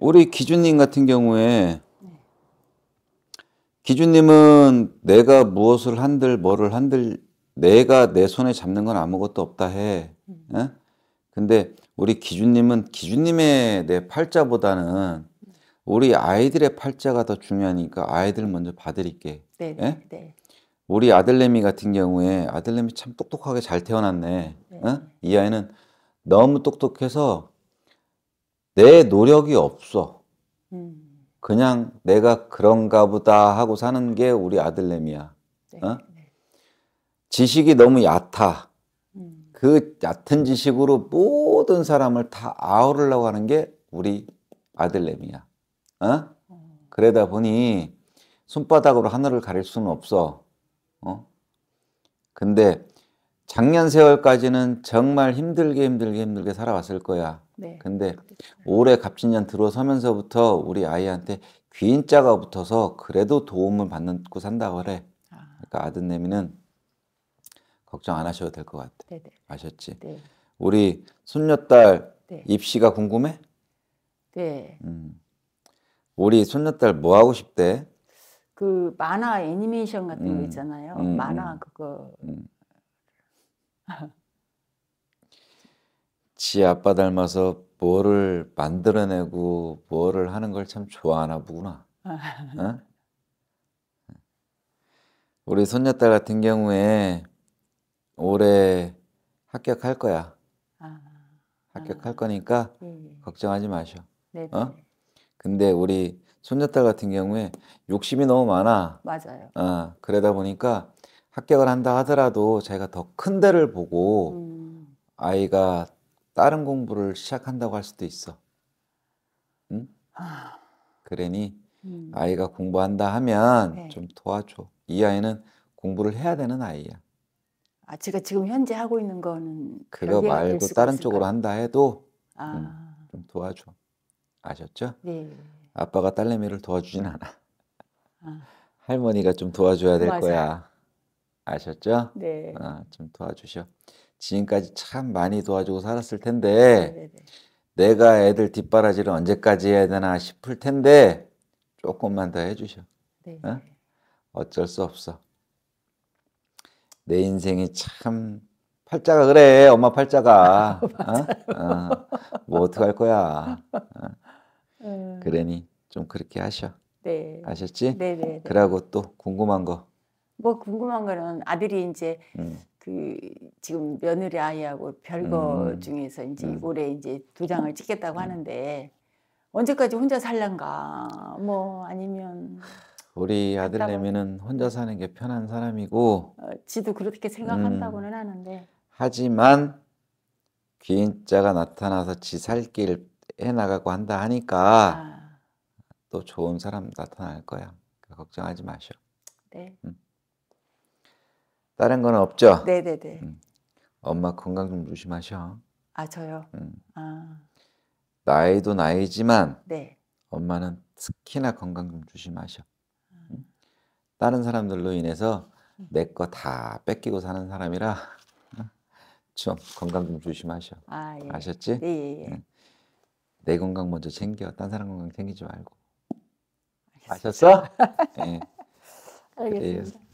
우리 기준님 같은 경우에 기준님은 내가 무엇을 한들 뭐를 한들 내가 내 손에 잡는 건 아무것도 없다 해. 음. 근데 우리 기준님은 기준님의 내 팔자보다는 우리 아이들의 팔자가 더 중요하니까 아이들 먼저 봐드릴게. 네. 네. 우리 아들내미 같은 경우에 아들내미 참 똑똑하게 잘 태어났네. 네. 어? 이 아이는 너무 똑똑해서 내 노력이 없어. 음. 그냥 내가 그런가 보다 하고 사는 게 우리 아들내미야. 네. 어? 지식이 너무 얕아. 음. 그 얕은 지식으로 모든 사람을 다 아우르려고 하는 게 우리 아들내미야. 어? 음. 그러다 보니 손바닥으로 하늘을 가릴 수는 없어. 어? 근데 작년 세월까지는 정말 힘들게 힘들게 힘들게 살아왔을 거야. 네, 근데 올해 갑진년 들어서면서부터 우리 아이한테 귀인자가 붙어서 그래도 도움을 받고 산다 그래. 아. 그러니까 아드님이는 걱정 안 하셔도 될 것 같아. 네네. 네. 아셨지? 네. 우리 손녀딸 네. 입시가 궁금해? 네. 음. 우리 손녀딸 뭐 하고 싶대? 그 만화 애니메이션 같은 음. 거 있잖아요. 음. 만화 음. 그거. 음. 지 아빠 닮아서 뭐를 만들어내고 뭐를 하는 걸 참 좋아하나 보구나. 어? 우리 손녀딸 같은 경우에 올해 합격할 거야. 아. 합격할 거니까 예, 예. 걱정하지 마셔. 네, 어? 네. 근데 우리 손녀딸 같은 경우에 욕심이 너무 많아. 맞아요. 어, 그러다 보니까 합격을 한다 하더라도 자기가 더 큰 데를 보고 음. 아이가 다른 공부를 시작한다고 할 수도 있어. 응? 아. 그러니 음. 아이가 공부한다 하면 네. 좀 도와줘. 이 아이는 공부를 해야 되는 아이야. 아, 제가 지금 현재 하고 있는 거는 그거 말고 다른 쪽으로 한다 해도 아. 음, 좀 도와줘. 아셨죠? 네. 아빠가 딸내미를 도와주진 않아. 아. 할머니가 좀 도와줘야 될 맞아요. 거야. 아셨죠? 네. 아, 좀 도와주셔. 지금까지 참 많이 도와주고 살았을 텐데 네네. 내가 애들 뒷바라지를 언제까지 해야 되나 싶을 텐데 조금만 더 해주셔. 네. 어? 어쩔 수 없어. 내 인생이 참 팔자가 그래 엄마 팔자가 어? 어. 뭐 어떡할 거야 어? 음. 그러니 좀 그렇게 하셔 네. 아셨지? 네네 그러고 또 궁금한 거뭐 궁금한 거는 아들이 이제 음. 그 지금 며느리 아이하고 별거 음. 중에서 이제 음. 올해 이제 두 장을 찍겠다고 음. 하는데 언제까지 혼자 살란가 뭐 아니면 우리 아들내미는 혼자 사는 게 편한 사람이고 어, 지도 그렇게 생각한다고는 음. 하는데 하지만 귀인자가 나타나서 지 살길 해나가고 한다 하니까 아. 또 좋은 사람 나타날 거야 걱정하지 마셔 네. 음. 다른 건 없죠? 네네네. 음. 엄마 건강 좀 조심하셔. 아 저요. 음. 아. 나이도 나이지만 네. 엄마는 특히나 건강 좀 조심하셔. 아. 음. 다른 사람들로 인해서 음. 내거 다 뺏기고 사는 사람이라 어, 좀 건강 좀 조심하셔. 아, 예. 아셨지? 예, 예, 예. 내 건강 먼저 챙겨. 딴 사람 건강 챙기지 말고. 알겠습니다. 아셨어? 예. 알겠습니다. 그래